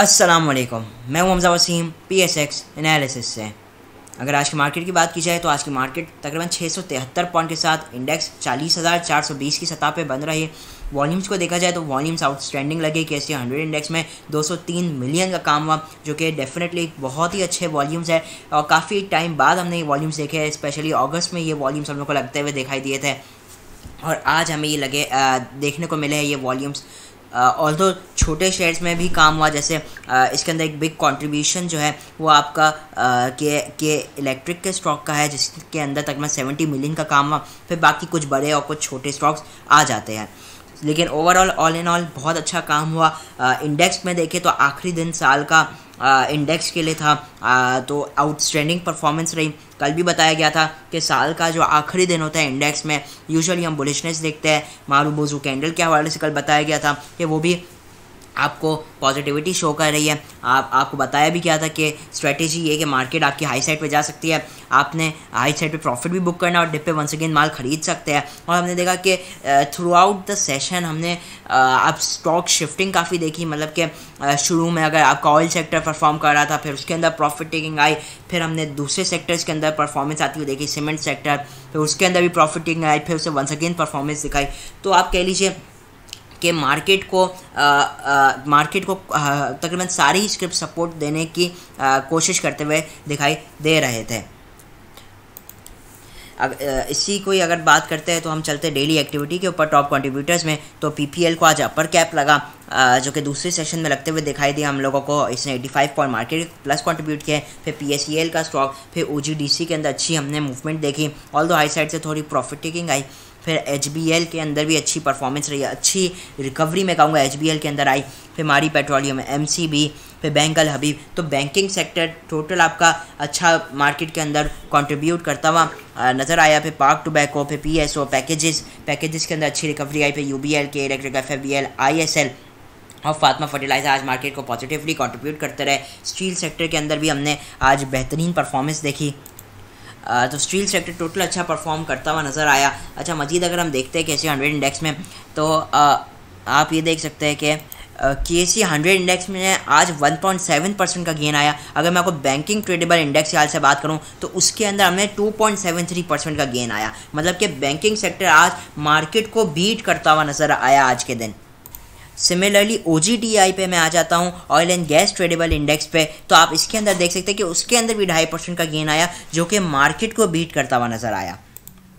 अस्सलाम वालेकुम मैं हूं Hamza Waseem P S X analysis से अगर आज की मार्केट की बात की जाए तो आज की मार्केट तकरीबन छः सौ तिहत्तर पॉइंट के साथ इंडेक्स चालीस हज़ार चार सौ बीस की सतह पर बंद रही है वॉल्यूम्स को देखा जाए तो वॉल्यूम्स आउटस्टैंडिंग लगे कि ऐसे हंड्रेड इंडेक्स में दो सौ तीन मिलियन का काम हुआ जो कि डेफिनेटली बहुत ही अच्छे वॉल्यूम्स है और काफ़ी टाइम बाद हमने ये वॉल्यूम्स देखे हैं स्पेशली अगस्त में ये वॉल्यूम्स हम लोग को लगते हुए दिखाई दिए थे और आज हमें ये लगे आ, देखने को मिले हैं ये वॉल्यूम्स ऑल दो छोटे शेयर्स में भी काम हुआ जैसे uh, इसके अंदर एक बिग कंट्रीब्यूशन जो है वो आपका के के इलेक्ट्रिक के स्टॉक का है जिसके अंदर तक मैं सेवेंटी मिलियन का काम हुआ फिर बाकी कुछ बड़े और कुछ छोटे स्टॉक्स आ जाते हैं लेकिन ओवरऑल ऑल इन ऑल बहुत अच्छा काम हुआ इंडेक्स में देखें तो आखिरी दिन साल का इंडेक्स के लिए था आ, तो आउटस्टैंडिंग परफॉर्मेंस रही कल भी बताया गया था कि साल का जो आखिरी दिन होता है इंडेक्स में यूजुअली हम बुलिशनेस देखते हैं मारू बोजू कैंडल के हवाले से कल बताया गया था कि वो भी आपको पॉजिटिविटी शो कर रही है आप आपको बताया भी क्या था कि स्ट्रेटेजी ये कि मार्केट आपकी हाई साइड पे जा सकती है आपने हाई साइड पे प्रॉफिट भी बुक करना और डिप पे वन सेकेंड माल खरीद सकते हैं और हमने देखा कि थ्रू आउट द सेशन हमने आप स्टॉक शिफ्टिंग काफ़ी देखी मतलब कि शुरू में अगर आपका ऑयल सेक्टर परफॉर्म कर रहा था फिर उसके अंदर प्रॉफिट टेकिंग आई फिर हमने दूसरे सेक्टर्स के अंदर परफॉर्मेंस आती हुई देखी सीमेंट सेक्टर फिर उसके अंदर भी प्रॉफिट टेकिंग आई फिर उसे वन सेकेंड परफॉर्मेंस दिखाई तो आप कह लीजिए कि मार्केट को मार्केट को तकरीबन सारी स्क्रिप्ट सपोर्ट देने की आ, कोशिश करते हुए दिखाई दे रहे थे अग, इसी कोई अगर बात करते हैं तो हम चलते डेली एक्टिविटी के ऊपर टॉप कंट्रीब्यूटर्स में तो पीपीएल को आज अपर कैप लगा जो कि दूसरे सेशन में लगते हुए दिखाई दिया हम लोगों को इसने 85 पॉइंट मार्केट प्लस कंट्रीब्यूट किया फिर पी e का स्टॉक फिर ओ के अंदर अच्छी हमने मूवमेंट देखी ऑल दो हाई साइड से थोड़ी प्रॉफिट टेकिंग आई फिर एच के अंदर भी अच्छी परफॉर्मेंस रही अच्छी रिकवरी मैं कहूँगा एच के अंदर आई फिर मारी पेट्रोलियम एम फिर बैंकल हबीब तो बैंकिंग सेक्टर टोटल आपका अच्छा मार्केट के अंदर कंट्रीब्यूट करता हुआ नज़र आया फिर पार्क टोबैको फिर P S O packages packages के अंदर अच्छी रिकवरी आई फिर U B L K electric F F B L I S L और फातमा फर्टिलाइज़र आज मार्केट को पॉजिटिवली कंट्रीब्यूट करते रहे स्टील सेक्टर के अंदर भी हमने आज बेहतरीन परफॉर्मेंस देखी तो स्टील सेक्टर टोटल अच्छा परफॉर्म करता हुआ नज़र आया अच्छा मजीद अगर हम देखते हैं के सी हंड्रेड इंडेक्स में तो आप ये देख सकते हैं कि के सी हंड्रेड इंडेक्स में आज 1.7 परसेंट का गेन आया अगर मैं आपको बैंकिंग ट्रेडेबल इंडेक्स हाल से बात करूं तो उसके अंदर हमें 2.73 परसेंट का गेन आया मतलब कि बैंकिंग सेक्टर आज मार्केट को बीट करता हुआ नज़र आया आज के दिन सिमिलरली ओ जी पे मैं आ जाता हूँ oil and gas tradable index पे तो आप इसके अंदर देख सकते हैं कि उसके अंदर भी ढाई परसेंट का गेन आया जो कि मार्केट को बीट करता हुआ नज़र आया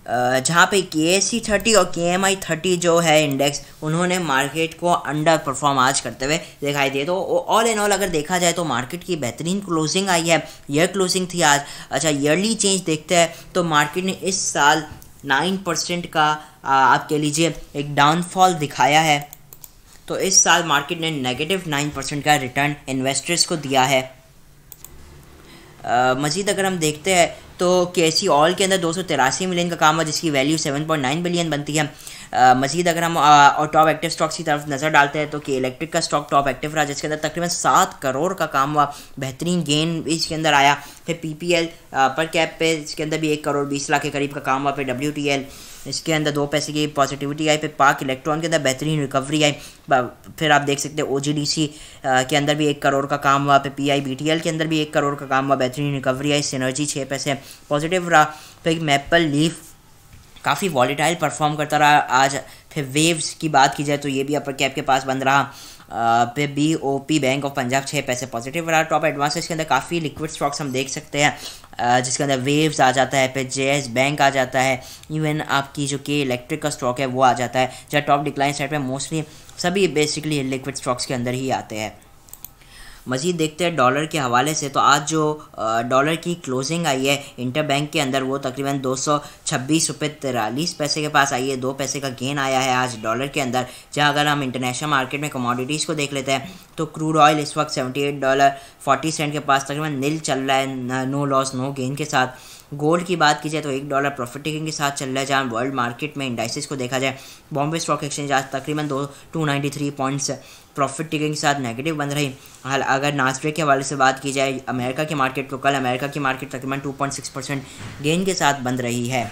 जहाँ पे के एस सी थर्टी और के एम आई थर्टी जो है इंडेक्स उन्होंने मार्केट को अंडर परफॉर्म आज करते हुए दिखाई दिए तो ऑल एंड ऑल अगर देखा जाए तो मार्केट की बेहतरीन क्लोजिंग आई है ईयर क्लोजिंग थी आज अच्छा ईयरली चेंज देखते हैं तो मार्केट ने इस साल नाइन परसेंट का आप कह लीजिए एक डाउनफॉल दिखाया है तो इस साल मार्केट ने नेगेटिव नाइन परसेंट का रिटर्न इन्वेस्टर्स को दिया है मज़ीद अगर हम देखते हैं तो के सी ऑल के अंदर दो सौ तिरासी मिलियन का काम है जिसकी value seven point nine billion बनती है मजीद अगर हम और टॉप एक्टिव स्टॉक्स की तरफ नज़र डालते हैं तो कि इलेक्ट्रिक का स्टॉक टॉप एक्टिव रहा जिसके अंदर तकरीबन सात करोड़ का काम हुआ बेहतरीन गेन इसके अंदर आया फिर पी पी एल पर कैप पे इसके अंदर भी एक करोड़ बीस लाख के करीब का काम हुआ फिर डब्ल्यू टी एल इसके अंदर दो पैसे की पॉजिटिविटी आई फिर पाक इलेक्ट्रॉन के अंदर बेहतरीन रिकवरी आई फिर आप देख सकते हैं ओ के अंदर भी एक करोड़ का काम हुआ फिर P I B T L के अंदर भी एक करोड़ का काम हुआ बेहतरीन रिकवरी आई सिनर्जी छः पैसे पॉजिटिव रहा फिर मैपल लीफ काफ़ी वॉलीटाइल परफॉर्म करता रहा आज फिर वेव्स की बात की जाए तो ये भी अपर कैप के पास बंद रहा पे B O P bank of Punjab छः पैसे पॉजिटिव रहा टॉप एडवांस के अंदर काफ़ी लिक्विड स्टॉक्स हम देख सकते हैं जिसके अंदर वेव्स आ जाता है फिर जे एस बैंक आ जाता है इवन आपकी जो कि इलेक्ट्रिक का स्टॉक है वो आ जाता है जहाँ टॉप डिक्लाइन साइड पर मोस्टली सभी बेसिकली लिक्विड स्टॉक्स के अंदर ही आते हैं मज़ीद देखते हैं डॉलर के हवाले से तो आज जो डॉलर की क्लोजिंग आई है इंटर बैंक के अंदर वो तकरीबन दो सौ छब्बीस रुपये तिरालीस पैसे के पास आई है दो पैसे का गेन आया है आज डॉलर के अंदर जहाँ अगर हम इंटरनेशनल मार्केट में कमोडिटीज़ को देख लेते हैं तो क्रूड ऑयल इस वक्त seventy eight dollar forty cent के पास तकरीबन नील चल रहा है नो लॉस नो गेन के साथ गोल्ड की बात की जाए तो एक डॉलर प्रॉफिट टेकिंग के साथ चल रहा है जहाँ वर्ल्ड मार्केट में इंडाइसिस को देखा जाए बॉम्बे स्टॉक एक्सचेंज आज तकरीबन दो two ninety three points profit ticking के साथ नेगेटिव बन रही हाल अगर नास्ट्रे के हवाले से बात की जाए अमेरिका की मार्केट को कल अमेरिका की मार्केट तकरीबन two point six percent gain के साथ बंद रही है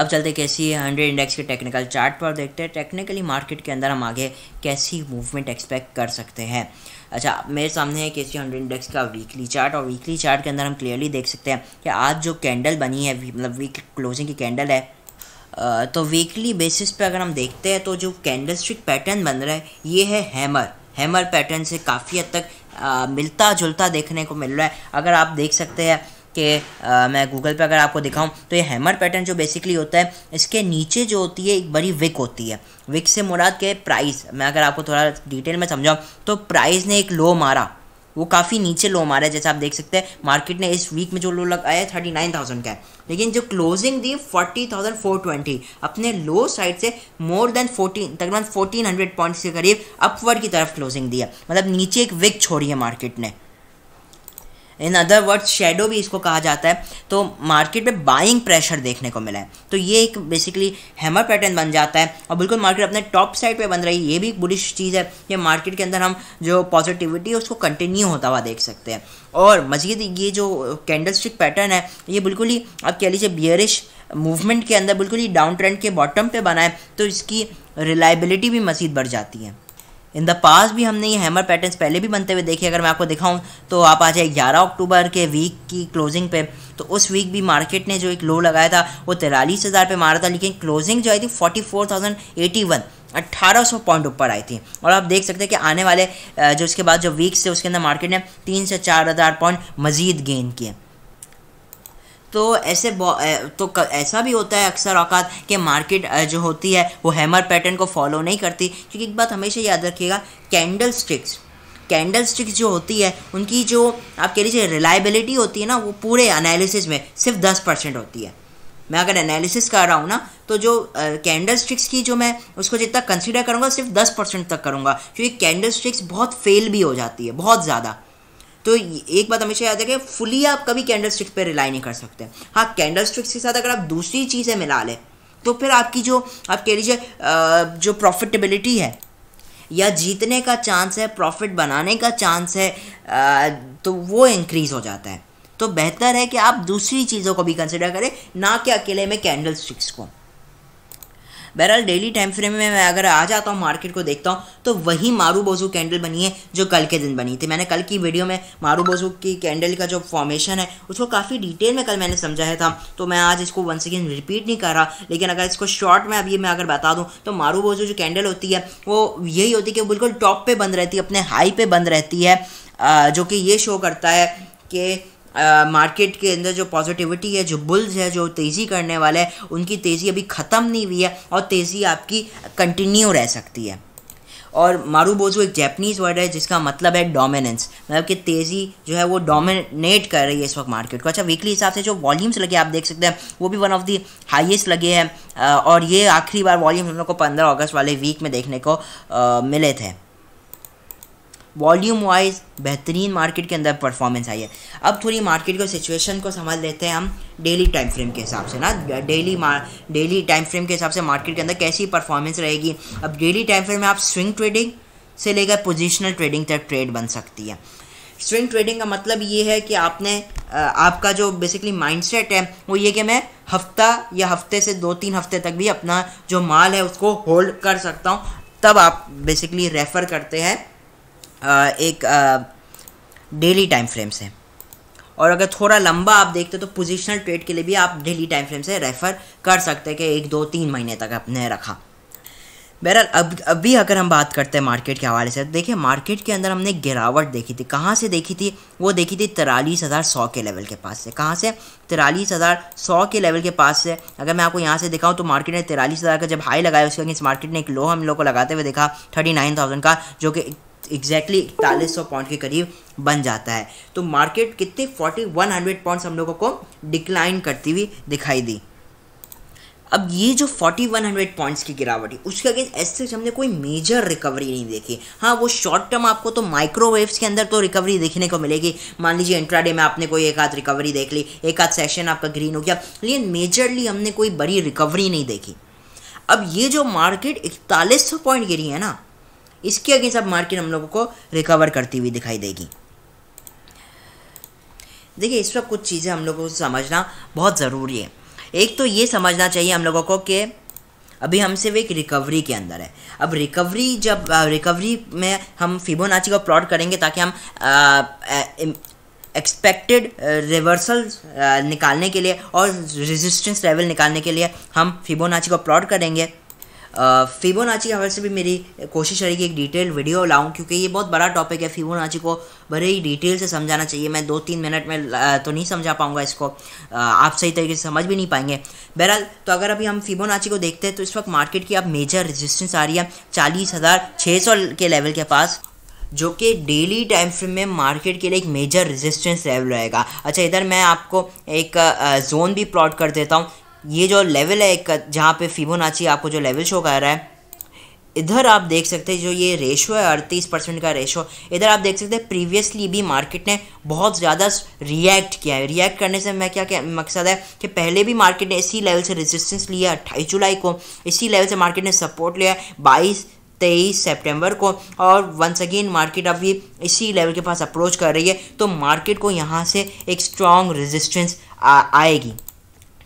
अब चलते कैसी हंड्रेड इंडेक्स के टेक्निकल चार्ट पर देखते हैं टेक्निकली मार्केट के अंदर हम आगे कैसी मूवमेंट एक्सपेक्ट कर सकते हैं अच्छा मेरे सामने है कैसी हंड्रेड इंडेक्स का वीकली चार्ट और वीकली चार्ट के अंदर हम क्लियरली देख सकते हैं कि आज जो कैंडल बनी है मतलब वीक क्लोजिंग की कैंडल है तो वीकली बेसिस पे अगर हम देखते हैं तो जो कैंडलस्टिक पैटर्न बन रहा है ये है हैमर हैमर पैटर्न से काफ़ी हद तक आ, मिलता जुलता देखने को मिल रहा है अगर आप देख सकते हैं कि मैं गूगल पे अगर आपको दिखाऊं तो ये हैमर पैटर्न जो बेसिकली होता है इसके नीचे जो होती है एक बड़ी विक होती है विक से मुराद के प्राइस मैं अगर आपको थोड़ा डिटेल में समझाऊं तो प्राइस ने एक लो मारा वो काफ़ी नीचे लो मारा है जैसे आप देख सकते हैं मार्केट ने इस वीक में जो लो लगाया है थर्टी नाइन थाउजेंड का है लेकिन जो क्लोजिंग दी फोर्टी थाउजेंड फोर ट्वेंटी अपने लो साइड से मोर देन फोर्टीन तकरीबन फोर्टीन हंड्रेड पॉइंट्स के करीब अपवर्ड की तरफ क्लोजिंग दी है मतलब नीचे एक विक छोड़ी है मार्केट ने इन अदर वर्ड शेडो भी इसको कहा जाता है तो मार्केट में बाइंग प्रेशर देखने को मिला है तो ये एक बेसिकली हैमर पैटर्न बन जाता है और बिल्कुल मार्केट अपने टॉप साइड पर बन रही है ये भी एक बुरी चीज़ है ये मार्केट के अंदर हम जो पॉजिटिविटी है उसको कंटिन्यू होता हुआ देख सकते हैं और मजीद ये जो कैंडल स्टिक पैटर्न है ये बिल्कुल ही आप कह लीजिए बियरिश मूवमेंट के अंदर बिल्कुल ही डाउन ट्रेंड के बॉटम पे बना है तो इसकी रिलायबिलिटी भी मजीद बढ़ जाती है इन द पास भी हमने ये हैमर पैटर्न्स पहले भी बनते हुए देखे अगर मैं आपको दिखाऊं तो आप आ जाए ग्यारह अक्टूबर के वीक की क्लोजिंग पे तो उस वीक भी मार्केट ने जो एक लो लगाया था वो तिरालीस हज़ार पर मारा था लेकिन क्लोजिंग जो आई थी forty four thousand eighty one अट्ठारह सौ पॉइंट ऊपर आई थी और आप देख सकते हैं कि आने वाले जो इसके बाद जो वीक्स थे उसके अंदर मार्केट ने तीन से चार हज़ार पॉइंट मजीद गेन किए तो ऐसे तो ऐसा भी होता है अक्सर औकात कि मार्केट जो होती है वो हैमर पैटर्न को फॉलो नहीं करती क्योंकि एक बात हमेशा याद रखिएगा कैंडल स्टिक्स कैंडल स्टिक्स जो होती है उनकी जो आप कह लीजिए रिलायबिलिटी होती है ना वो पूरे एनालिसिस में सिर्फ दस परसेंट होती है मैं अगर एनालिसिस कर रहा हूँ ना तो जो कैंडल uh, स्टिक्स की जो मैं उसको जितना कंसिडर करूँगा सिर्फ दस परसेंट तक करूँगा क्योंकि कैंडल स्टिक्स बहुत फेल भी हो जाती है बहुत ज़्यादा तो एक बात हमेशा याद रखें फुली आप कभी कैंडल स्टिक्स पर रिलाई नहीं कर सकते हाँ कैंडल स्टिक्स के साथ अगर आप दूसरी चीज़ें मिला लें तो फिर आपकी जो आप कह लीजिए जो प्रॉफिटेबिलिटी है या जीतने का चांस है प्रॉफिट बनाने का चांस है तो वो इंक्रीज़ हो जाता है तो बेहतर है कि आप दूसरी चीज़ों को भी कंसिडर करें ना कि अकेले में कैंडल स्टिक्स को बहरहाल डेली टाइम फ्रेम में मैं अगर आ जाता हूँ मार्केट को देखता हूँ तो वही मारू बोजू कैंडल बनी है जो कल के दिन बनी थी मैंने कल की वीडियो में मारू बोजू की कैंडल का जो फॉर्मेशन है उसको काफ़ी डिटेल में कल मैंने समझाया था तो मैं आज इसको वन सेकेंड रिपीट नहीं कर रहा लेकिन अगर इसको शॉर्ट में अभी मैं अगर बता दूँ तो मारू बोजू जो कैंडल होती है वो यही होती है कि बिल्कुल टॉप पर बंद रहती है अपने हाई पर बंद रहती है जो कि ये शो करता है कि मार्केट के अंदर जो पॉजिटिविटी है जो बुल्स है जो तेज़ी करने वाले हैं उनकी तेज़ी अभी ख़त्म नहीं हुई है और तेज़ी आपकी कंटिन्यू रह सकती है और मारू बोजू एक जैपनीज़ वर्ड है जिसका मतलब है डोमिनेंस मतलब कि तेज़ी जो है वो डोमिनेट कर रही है इस वक्त मार्केट को अच्छा वीकली हिसाब से जो वॉल्यूम्स लगे आप देख सकते हैं वो भी वन ऑफ दी हाईएस्ट लगे हैं और ये आखिरी बार वॉल्यूम्स हम लोग को पंद्रह अगस्त वाले वीक में देखने को मिले थे वॉल्यूम वाइज बेहतरीन मार्केट के अंदर परफॉर्मेंस आई है अब थोड़ी मार्केट को सिचुएशन को समझ लेते हैं हम डेली टाइम फ्रेम के हिसाब से ना डेली डेली टाइम फ्रेम के हिसाब से मार्केट के अंदर कैसी परफॉर्मेंस रहेगी अब डेली टाइम फ्रेम में आप स्विंग ट्रेडिंग से लेकर पोजिशनल ट्रेडिंग तक ट्रेड बन सकती है स्विंग ट्रेडिंग का मतलब ये है कि आपने आपका जो बेसिकली माइंडसेट है वो ये कि मैं हफ्ता या हफ्ते से दो तीन हफ्ते तक भी अपना जो माल है उसको होल्ड कर सकता हूँ तब आप बेसिकली रेफ़र करते हैं एक डेली टाइम फ्रेम से और अगर थोड़ा लंबा आप देखते हो तो पोजिशनल ट्रेड के लिए भी आप डेली टाइम फ्रेम से रेफ़र कर सकते हैं कि एक दो तीन महीने तक आपने रखा बहरहाल अब अभी अगर हम बात करते हैं मार्केट के हवाले से देखिए मार्केट के अंदर हमने गिरावट देखी थी कहाँ से देखी थी वो देखी थी तिरालीस हज़ार सौ के लेवल के पास से कहाँ से तिरालीस हज़ार सौ के लेवल के पास से अगर मैं आपको यहाँ से दिखाऊँ तो मार्केट ने तिरालीस हज़ार का जब हाई लगाया उसके अगेंस्ट मार्केट ने एक लो हम लोग को लगाते हुए देखा थर्टी नाइन थाउजेंड का जो कि एग्जैक्टली इकतालीस सौ पाउंड के करीब बन जाता है तो मार्केट कितने फोर्टी वन हंड्रेड पाउंड हम लोगों को डिक्लाइन करती हुई दिखाई दी अब ये जो फोर्टी वन हंड्रेड पॉइंट्स की गिरावट है उसके अगेंस्ट ऐसे हमने कोई मेजर रिकवरी नहीं देखी हाँ वो शॉर्ट टर्म आपको तो माइक्रोवेव्स के अंदर तो रिकवरी देखने को मिलेगी मान लीजिए इंट्राडे में आपने कोई एक आध रिकवरी देख ली एक आध सेशन आपका ग्रीन हो गया लेकिन मेजरली हमने कोई बड़ी रिकवरी नहीं देखी अब ये जो मार्केट इकतालीस पॉइंट गिरी है ना इसके अगेंस्ट अब मार्केट हम लोगों को रिकवर करती हुई दिखाई देगी देखिए इस पर कुछ चीज़ें हम लोगों को समझना बहुत ज़रूरी है एक तो ये समझना चाहिए हम लोगों को कि अभी हम सिर्फ एक रिकवरी के अंदर है अब रिकवरी जब रिकवरी में हम फिबोनाची को प्लॉट करेंगे ताकि हम एक्सपेक्टेड रिवर्सल निकालने के लिए और रेजिस्टेंस लेवल निकालने के लिए हम फिबोनाची को प्लॉट करेंगे फिबोनाची हवाले से भी मेरी कोशिश रहेगी एक डिटेल वीडियो लाऊं क्योंकि ये बहुत बड़ा टॉपिक है फिबोनाची को बड़े ही डिटेल से समझाना चाहिए मैं दो तीन मिनट में तो नहीं समझा पाऊंगा इसको आप सही तरीके से समझ भी नहीं पाएंगे बहरहाल तो अगर अभी हम फिबोनाची को देखते हैं तो इस वक्त मार्केट की अब मेजर रजिस्टेंस आ रही है चालीस हज़ार छः सौ के लेवल के पास जो कि डेली टाइम फ्रेम में मार्केट के लिए एक मेजर रेजिस्टेंस लेवल रहेगा अच्छा इधर मैं आपको एक जोन भी प्लॉट कर देता हूँ ये जो लेवल है एक जहाँ पे फिबोनाची आपको जो लेवल शो कर रहा है इधर आप देख सकते हैं जो ये रेशो है अड़तीस परसेंट का रेशो इधर आप देख सकते हैं प्रीवियसली भी मार्केट ने बहुत ज़्यादा रिएक्ट किया है रिएक्ट करने से मैं क्या क्या मकसद है कि पहले भी मार्केट ने इसी लेवल से रेजिस्टेंस लिया अट्ठाईस जुलाई को इसी लेवल से मार्केट ने सपोर्ट लिया बाईस तेईस सेप्टेम्बर को और वंस अगेन मार्केट अभी इसी लेवल के पास अप्रोच कर रही है तो मार्केट को यहाँ से एक स्ट्रॉन्ग रेजिस्टेंस आएगी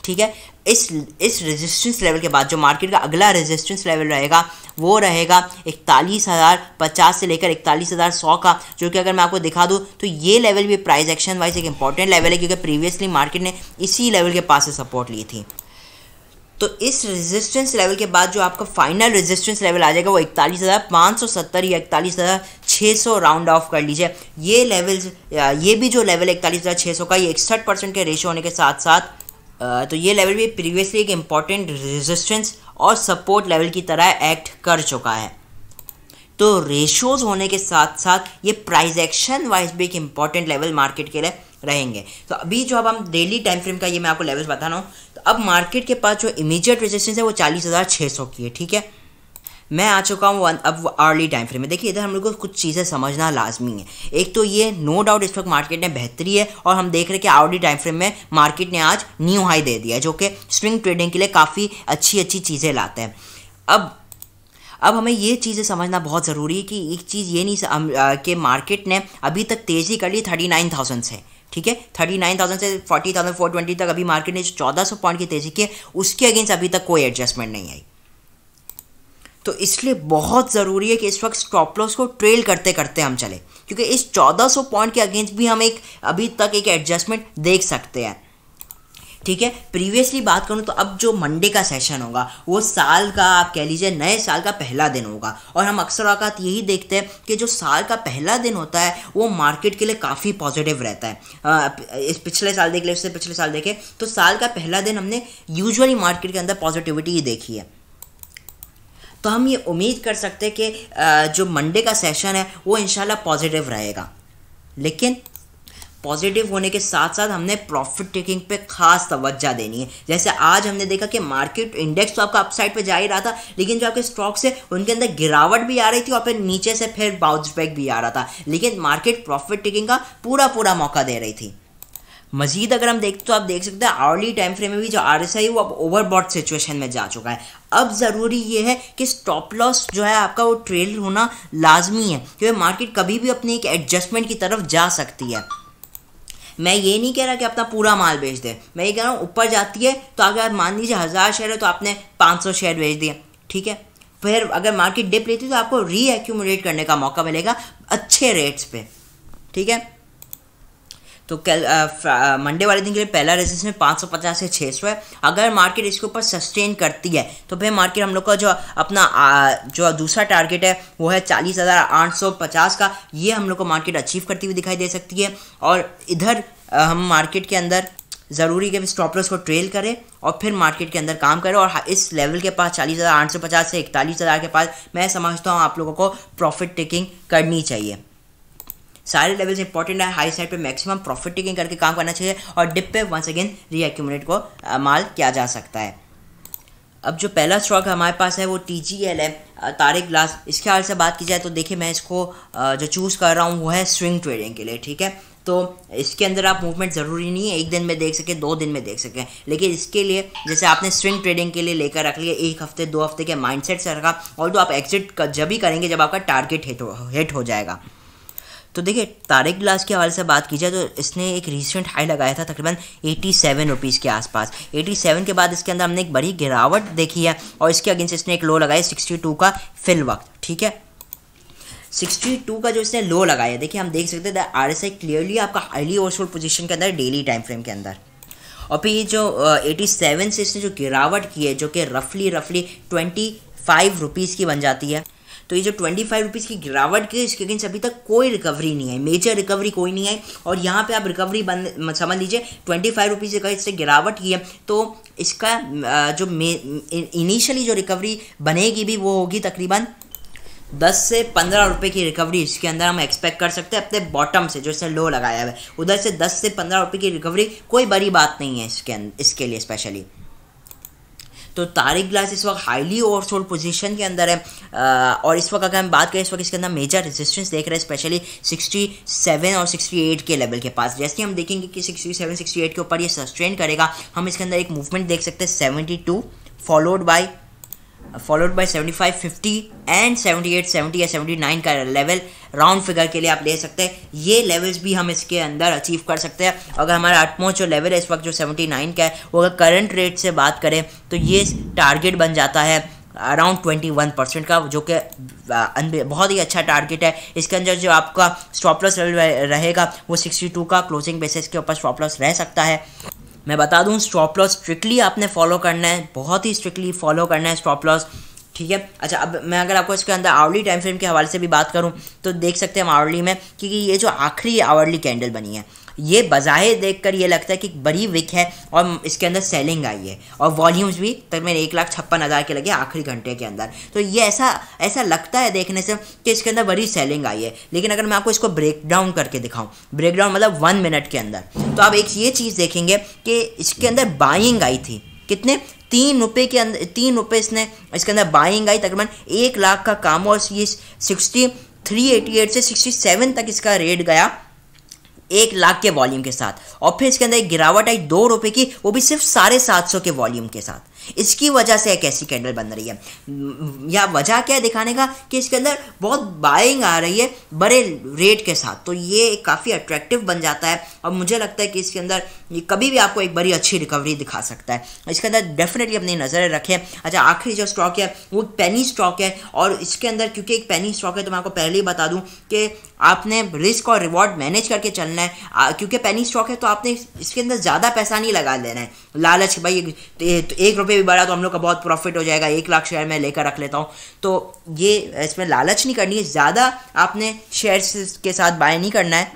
ठीक है इस इस रेजिस्टेंस लेवल के बाद जो मार्केट का अगला रेजिस्टेंस लेवल रहेगा वो रहेगा इकतालीस हज़ार पचास से लेकर इकतालीस हज़ार सौ का जो कि अगर मैं आपको दिखा दूँ तो ये लेवल भी प्राइस एक्शन वाइज एक इंपॉर्टेंट लेवल है क्योंकि प्रीवियसली मार्केट ने इसी लेवल के पास से सपोर्ट ली थी तो इस रेजिस्टेंस लेवल के बाद जो आपका फाइनल रेजिस्टेंस लेवल आ जाएगा वो इकतालीस हज़ार पाँच सौ सत्तर या इकतालीस हज़ार छः सौ राउंड ऑफ कर लीजिए ये लेवल्स ये भी जो लेवल है इकतालीस हज़ार छः सौ का ये इकसठ परसेंट के रेशो होने के साथ साथ तो ये लेवल भी प्रीवियसली एक इम्पॉर्टेंट रेजिस्टेंस और सपोर्ट लेवल की तरह एक्ट कर चुका है तो रेशोज होने के साथ साथ ये प्राइस एक्शन वाइज भी एक इम्पॉर्टेंट लेवल मार्केट के लिए रहेंगे तो अभी जो अब हम डेली टाइम फ्रेम का ये मैं आपको लेवल्स बता रहा हूँ तो अब मार्केट के पास जो इमीजिएट रेजिस्टेंस है वो चालीस हज़ार छः सौ की है ठीक है मैं आ चुका हूँ अब अर्ली टाइम फ्रेम में देखिए इधर हम लोग को कुछ चीज़ें समझना लाजमी है एक तो ये नो डाउट स्टॉक मार्केट ने बेहतरी है और हम देख रहे हैं कि अर्ली टाइम फ्रेम में मार्केट ने आज न्यू हाई दे दिया जो कि स्विंग ट्रेडिंग के लिए काफ़ी अच्छी अच्छी चीज़ें लाते हैं अब अब हमें ये चीज़ें समझना बहुत ज़रूरी है कि एक चीज़ ये नहीं कि मार्केट ने अभी तक तेज़ी कर ली थर्टी नाइन थाउजेंड से ठीक है थर्टी नाइन थाउजेंड से फोर्टी थाउजेंड फोर ट्वेंटी तक अभी मार्केट ने जो चौदह सौ पॉइंट की तेज़ी की है उसके अगेंस्ट अभी तक कोई एडजस्टमेंट नहीं आई तो इसलिए बहुत ज़रूरी है कि इस वक्त स्टॉप लॉस को ट्रेल करते करते हम चले क्योंकि इस 1400 पॉइंट के अगेंस्ट भी हम एक अभी तक एक एडजस्टमेंट देख सकते हैं ठीक है प्रीवियसली बात करूँ तो अब जो मंडे का सेशन होगा वो साल का आप कह लीजिए नए साल का पहला दिन होगा और हम अक्सर अवकात यही देखते हैं कि जो साल का पहला दिन होता है वो मार्केट के लिए काफ़ी पॉजिटिव रहता है इस पिछले साल देख ले उससे पिछले साल देखें तो साल का पहला दिन हमने यूजुअली मार्केट के अंदर पॉजिटिविटी ही देखी है तो हम ये उम्मीद कर सकते हैं कि जो मंडे का सेशन है वो इन पॉजिटिव रहेगा लेकिन पॉजिटिव होने के साथ साथ हमने प्रॉफिट टेकिंग पे खास तवज्जा देनी है जैसे आज हमने देखा कि मार्केट इंडेक्स तो आपका अपसाइड पे जा ही रहा था लेकिन जो आपके स्टॉक्स है उनके अंदर गिरावट भी आ रही थी और फिर नीचे से फिर बाउंस बैक भी आ रहा था लेकिन मार्केट प्रॉफिट टेकिंग का पूरा पूरा मौका दे रही थी मजीद अगर हम देखते तो आप देख सकते हैं आर्ली टाइम फ्रेम में भी जो आर एस आई वो अब ओवरबॉट सिचुएशन में जा चुका है अब ज़रूरी ये है कि स्टॉप लॉस जो है आपका वो ट्रेल होना लाजमी है क्योंकि मार्केट कभी भी अपनी एक एडजस्टमेंट की तरफ जा सकती है मैं ये नहीं कह रहा कि अपना पूरा माल बेच दे मैं ये कह रहा हूँ ऊपर जाती है तो अगर आप मान लीजिए हज़ार शेयर है तो आपने पाँच सौ शेयर बेच दिए ठीक है फिर अगर मार्केट डिप लेती है तो आपको री करने का मौका मिलेगा अच्छे रेट्स पे ठीक है तो कल मंडे वाले दिन के लिए पहला रेजिस्टेंस पाँच सौ पचास से छः सौ है अगर मार्केट इसके ऊपर सस्टेन करती है तो फिर मार्केट हम लोग का जो अपना जो दूसरा टारगेट है वो है चालीस हज़ार आठ सौ पचास का ये हम लोग को मार्केट अचीव करती हुई दिखाई दे सकती है और इधर हम मार्केट के अंदर ज़रूरी है कि स्टॉप लॉस को ट्रेल करें और फिर मार्केट के अंदर काम करें और इस लेवल के पास चालीस हज़ार आठ सौ पचास से इकतालीस हज़ार के पास मैं समझता हूँ आप लोगों को प्रॉफिट टेकिंग करनी चाहिए सारे लेवल्स इंपॉर्टेंट है हाई साइड पे मैक्सिमम प्रॉफिट टेकिंग करके काम करना चाहिए और डिप पे वंस अगेन रीअक्यूमुलेट को माल किया जा सकता है अब जो पहला स्टॉक हमारे पास है वो टी जी एल है तारिक ग्लास इसके हाल से बात की जाए तो देखिए मैं इसको जो चूज़ कर रहा हूँ वो है स्विंग ट्रेडिंग के लिए ठीक है तो इसके अंदर आप मूवमेंट ज़रूरी नहीं है एक दिन में देख सकें दो दिन में देख सकें लेकिन इसके लिए जैसे आपने स्विंग ट्रेडिंग के लिए लेकर रख लिया एक हफ्ते दो हफ्ते के माइंडसेट से रखा और तो आप एग्जिट जब भी करेंगे जब आपका टारगेट हिट हो हिट हो जाएगा तो देखिए तारिक ग्लास के हवाले से बात की जाए तो इसने एक रिसेंट हाई लगाया था तकरीबन एटी सेवन रुपीज़ के आसपास एटी सेवन के बाद इसके अंदर हमने एक बड़ी गिरावट देखी है और इसके अगेंस्ट इसने एक लो लगाया सिक्सटी टू का फिल वक्त ठीक है सिक्सटी टू का जो इसने लो लगाया देखिए हम देख सकते हैं आर एस आई क्लियरली आपका हाईली ओवरसोल्ड पोजिशन के अंदर डेली टाइम फ्रेम के अंदर और फिर ये जो एटी सेवन से इसने जो गिरावट की है जो कि रफली रफली ट्वेंटी फाइव रुपीज़ की बन जाती है तो ये जो ट्वेंटी फाइव रुपीज़ की गिरावट की इसके अगेंस्ट अभी तक कोई रिकवरी नहीं है मेजर रिकवरी कोई नहीं आई और यहाँ पे आप रिकवरी बंद समझ लीजिए ट्वेंटी फाइव रुपीज़ का इससे गिरावट की है तो इसका जो इनिशियली जो रिकवरी बनेगी भी वो होगी तकरीबन दस से पंद्रह रुपये की रिकवरी इसके अंदर हम एक्सपेक्ट कर सकते हैं अपने बॉटम से जो इसने लो लगाया हुआ है उधर से दस से पंद्रह रुपये की रिकवरी कोई बड़ी बात नहीं है इसके अं, इसके लिए स्पेशली तो तारिक ग्लास इस वक्त हाईली ओवरसोल्ड पोजीशन के अंदर है और इस वक्त अगर हम बात करें इस वक्त इसके अंदर मेजर रेजिस्टेंस देख रहे हैं स्पेशली 67 और 68 के लेवल के पास जैसे हम देखेंगे कि 67 68 के ऊपर ये सस्टेन करेगा हम इसके अंदर एक मूवमेंट देख सकते हैं 72 followed by followed by seventy five fifty and seventy eight seventy या सेवेंटी नाइन का लेवल राउंड फिगर के लिए आप ले सकते हैं ये लेवल्स भी हम इसके अंदर अचीव कर सकते हैं अगर हमारा आठमो जो लेवल है इस वक्त जो सेवेंटी नाइन का है वो अगर करंट रेट से बात करें तो ये टारगेट बन जाता है अराउंड ट्वेंटी वन परसेंट का जो कि बहुत ही अच्छा टारगेट है इसके अंदर जो आपका स्टॉप लॉस रहेगा वो सिक्सटी टू का क्लोजिंग बेसिस के ऊपर स्टॉप लॉस रह सकता है मैं बता दूँ स्टॉप लॉस स्ट्रिक्टली आपने फॉलो करना है बहुत ही स्ट्रिक्टली फॉलो करना है स्टॉप लॉस ठीक है अच्छा अब मैं अगर आपको इसके अंदर आवर्ली टाइम फ्रेम के हवाले से भी बात करूं तो देख सकते हैं हम आवर्ली में क्योंकि ये जो आखिरी आवर्ली कैंडल बनी है ये बज़ाहिर देख कर ये लगता है कि बड़ी विक है और इसके अंदर सेलिंग आई है और वॉल्यूम्स भी तक मेरे एक लाख छप्पन हज़ार के लगे आखिरी घंटे के अंदर तो ये ऐसा ऐसा लगता है देखने से कि इसके अंदर बड़ी सेलिंग आई है लेकिन अगर मैं आपको इसको ब्रेक डाउन करके दिखाऊँ ब्रेक डाउन मतलब वन मिनट के अंदर तो आप एक ये चीज़ देखेंगे कि इसके अंदर बाइंग आई थी कितने तीन रुपये के अंदर तीन रुपये इसने इसके अंदर बाइंग आई तकरीबन एक लाख का काम और ये सिक्सटी थ्री एटी एट से सिक्सटी सेवन तक इसका रेट गया एक लाख के वॉल्यूम के साथ और फिर इसके अंदर एक गिरावट आई दो रुपये की वो भी सिर्फ साढ़े सात सौ के वॉल्यूम के साथ इसकी वजह से एक ऐसी कैंडल बन रही है या वजह क्या है दिखाने का कि इसके अंदर बहुत बाइंग आ रही है बड़े रेट के साथ तो ये काफ़ी अट्रैक्टिव बन जाता है और मुझे लगता है कि इसके अंदर कभी भी आपको एक बड़ी अच्छी रिकवरी दिखा सकता है इसके अंदर डेफिनेटली अपनी नज़रें रखें अच्छा आखिरी जो स्टॉक है वो पेनी स्टॉक है और इसके अंदर क्योंकि एक पेनी स्टॉक है तो मैं आपको पहले ही बता दूँ कि आपने रिस्क और रिवॉर्ड मैनेज करके चलना है क्योंकि पैनी स्टॉक है तो आपने इसके अंदर ज़्यादा पैसा नहीं लगा देना है लालच भाई एक, तो, तो एक रुपये भी बढ़ा तो हम लोग का बहुत प्रॉफिट हो जाएगा एक लाख शेयर मैं लेकर रख लेता हूँ तो ये इसमें लालच नहीं करनी है ज़्यादा आपने शेयर्स के साथ बाय नहीं करना है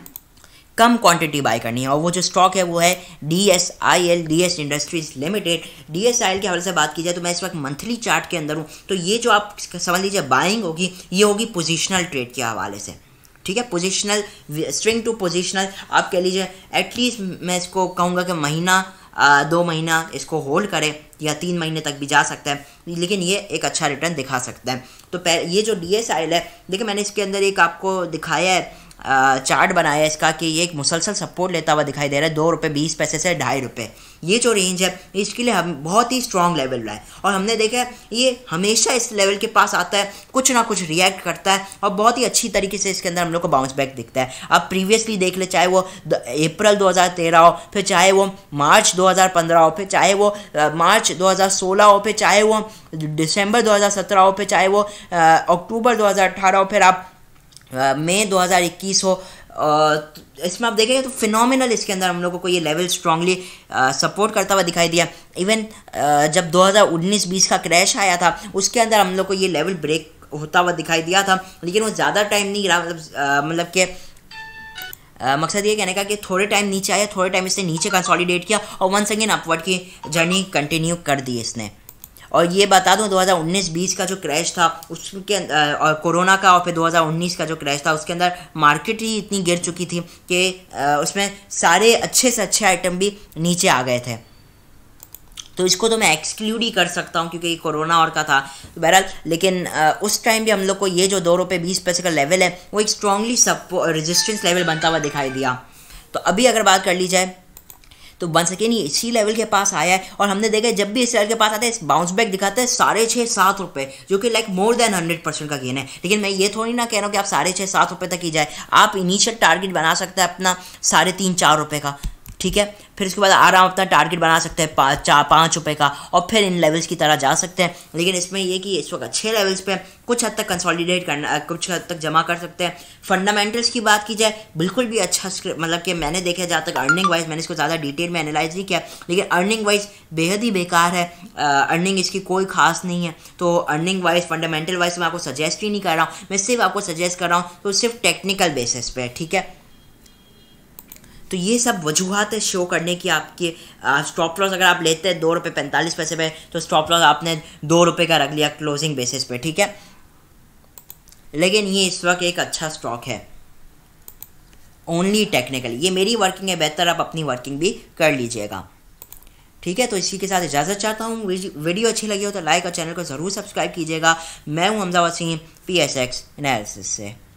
कम क्वांटिटी बाय करनी है और वो जो स्टॉक है वो है D S I L D S industries limited D S I L के हवाले से बात की जाए तो मैं इस वक्त मंथली चार्ट के अंदर हूँ तो ये जो आप समझ लीजिए बाइंग होगी ये होगी पोजिशनल ट्रेड के हवाले से ठीक है पोजिशनल स्ट्रिंग टू पोजिशनल आप कह लीजिए एटलीस्ट मैं इसको कहूँगा कि महीना आ, दो महीना इसको होल्ड करें या तीन महीने तक भी जा सकता है लेकिन ये एक अच्छा रिटर्न दिखा सकता है तो ये जो डी है देखिए मैंने इसके अंदर एक आपको दिखाया है चार्ट बनाया है इसका कि ये एक मुसलसल सपोर्ट लेता हुआ दिखाई दे रहा है दो रुपये बीस पैसे से ढाई रुपये ये जो रेंज है इसके लिए हम बहुत ही स्ट्रॉन्ग लेवल रहा है और हमने देखा है ये हमेशा इस लेवल के पास आता है कुछ ना कुछ रिएक्ट करता है और बहुत ही अच्छी तरीके से इसके अंदर हम लोग को बाउंस बैक दिखता है अब प्रीवियसली देख ले चाहे वो अप्रैल दो हो फिर चाहे वो मार्च दो हो फिर चाहे वो मार्च दो हो फिर चाहे वो दिसंबर दो हो फिर चाहे वो अक्टूबर दो हो फिर आप मई हज़ार इक्कीस हो uh, इसमें आप देखेंगे तो फिनोमिनल इसके अंदर हम लोगों को ये लेवल स्ट्रांगली सपोर्ट करता हुआ दिखाई दिया इवन uh, जब 2019-20 का क्रैश आया था उसके अंदर हम लोग को ये लेवल ब्रेक होता हुआ दिखाई दिया था लेकिन वो ज़्यादा टाइम नहीं रहा मतलब मतलब के Uh, मकसद ये कहने का कि थोड़े टाइम नीचे आया थोड़े टाइम इसने नीचे कंसोलिडेट किया और वंस अगेन अपवर्ड की जर्नी कंटिन्यू कर दी इसने और ये बता दूं 2019-20 का जो क्रैश था उसके अं, और कोरोना का और फिर 2019 का जो क्रैश था उसके अंदर मार्केट ही इतनी गिर चुकी थी कि उसमें सारे अच्छे से अच्छे आइटम भी नीचे आ गए थे तो इसको तो मैं एक्सक्लूड ही कर सकता हूँ क्योंकि ये कोरोना और का था तो बहरहाल लेकिन उस टाइम भी हम लोग को ये जो दो रुपये बीस पैसे का लेवल है वो एक स्ट्रांगली सपो रेजिस्टेंस लेवल बनता हुआ दिखाई दिया तो अभी अगर बात कर ली जाए तो बन सके ये इसी लेवल के पास आया है और हमने देखा जब भी इस लेवल के पास आता है बाउंस बैक दिखाता है साढ़े छः सात रुपये जो कि like more than hundred percent का गेन है लेकिन मैं ये थोड़ी ना कह रहा हूँ कि आप साढ़े छः सात रुपये तक ही जाए आप इनिशियल टारगेट बना सकते हैं अपना साढ़े तीन चार रुपये का ठीक है फिर इसके बाद आराम अपना टारगेट बना सकते हैं पाँच चार पाँच रुपये का और फिर इन लेवल्स की तरह जा सकते हैं लेकिन इसमें ये कि इस वक्त अच्छे लेवल्स पे कुछ हद तक कंसोलिडेट करना कुछ हद तक जमा कर सकते हैं फंडामेंटल्स की बात की जाए बिल्कुल भी अच्छा मतलब कि मैंने देखा जहाँ तक अर्निंग वाइज मैंने इसको ज़्यादा डिटेल में एनालाइज नहीं किया लेकिन अर्निंग वाइज बेहद ही बेकार है अर्निंग इसकी कोई खास नहीं है तो अर्निंग वाइज फंडामेंटल वाइज मैं आपको सजेस्ट ही नहीं कर रहा हूँ मैं सिर्फ आपको सजेस्ट कर रहा हूँ तो सिर्फ टेक्निकल बेसिस पे ठीक है तो ये सब वजूहत है शो करने की आपके स्टॉप लॉस अगर आप लेते हैं दो रुपये पैंतालीस पैसे पे तो स्टॉप लॉस आपने दो रुपये का रख लिया क्लोजिंग बेसिस पे ठीक है लेकिन ये इस वक्त एक अच्छा स्टॉक है ओनली टेक्निकल ये मेरी वर्किंग है बेहतर आप अपनी वर्किंग भी कर लीजिएगा ठीक है तो इसी के साथ इजाज़त चाहता हूँ वीडियो अच्छी लगी हो तो लाइक और चैनल को ज़रूर सब्सक्राइब कीजिएगा मैं हूँ Hamza Waseem P S X analysis से